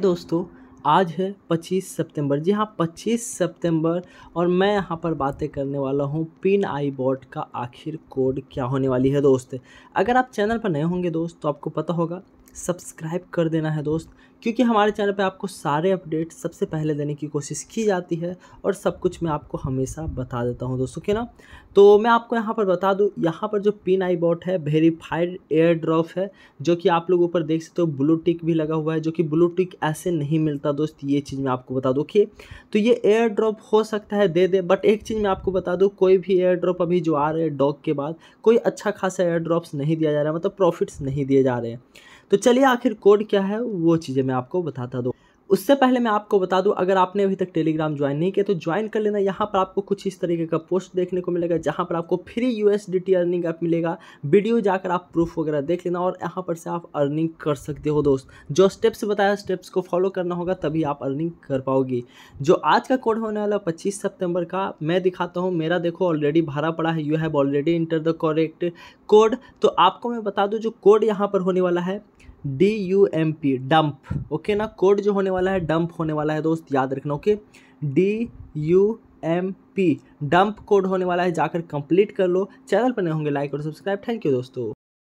दोस्तों आज है 25 सितंबर जी हाँ 25 सितंबर और मैं यहाँ पर बातें करने वाला हूँ पिन आई बॉट का आखिर कोड क्या होने वाली है दोस्त अगर आप चैनल पर नए होंगे दोस्त तो आपको पता होगा सब्सक्राइब कर देना है दोस्त क्योंकि हमारे चैनल पे आपको सारे अपडेट सबसे पहले देने की कोशिश की जाती है और सब कुछ मैं आपको हमेशा बता देता हूँ दोस्तों के ना तो मैं आपको यहाँ पर बता दूँ यहाँ पर जो पिन आई बॉट है वेरीफाइड एयर ड्रॉप है जो कि आप लोग ऊपर देख सकते हो ब्लू टिक भी लगा हुआ है जो कि ब्लू टिक ऐसे नहीं मिलता दोस्त ये चीज़ मैं आपको बता दूँ कि तो ये एयर ड्रॉप हो सकता है दे दे बट एक चीज़ मैं आपको बता दूँ कोई भी एयर ड्रॉप अभी जो आ रहे हैं डॉग के बाद कोई अच्छा खासा एयर ड्रॉप्स नहीं दिया जा रहा है मतलब प्रॉफिट्स नहीं दिए जा रहे हैं तो चलिए आखिर कोड क्या है वो चीज़ें मैं आपको बताता दूँ उससे पहले मैं आपको बता दूं अगर आपने अभी तक टेलीग्राम ज्वाइन नहीं किया तो ज्वाइन कर लेना यहाँ पर आपको कुछ इस तरीके का पोस्ट देखने को मिलेगा जहाँ पर आपको free U S earning app मिलेगा वीडियो जाकर आप प्रूफ वगैरह देख लेना और यहाँ पर से आप अर्निंग कर सकते हो दोस्त जो स्टेप्स बताया स्टेप्स को फॉलो करना होगा तभी आप अर्निंग कर पाओगी जो आज का कोड होने वाला पच्चीस सितंबर का मैं दिखाता हूँ मेरा देखो ऑलरेडी भरा पड़ा है you have already enter the correct code तो आपको मैं बता दूँ जो कोड यहाँ पर होने वाला है D U M P dump okay ना कोड जो होने वाला है डंप होने वाला है दोस्त याद रखना okay D U M P dump code होने वाला है जाकर कंप्लीट कर लो चैनल पर नहीं होंगे लाइक और सब्सक्राइब थैंक यू दोस्तों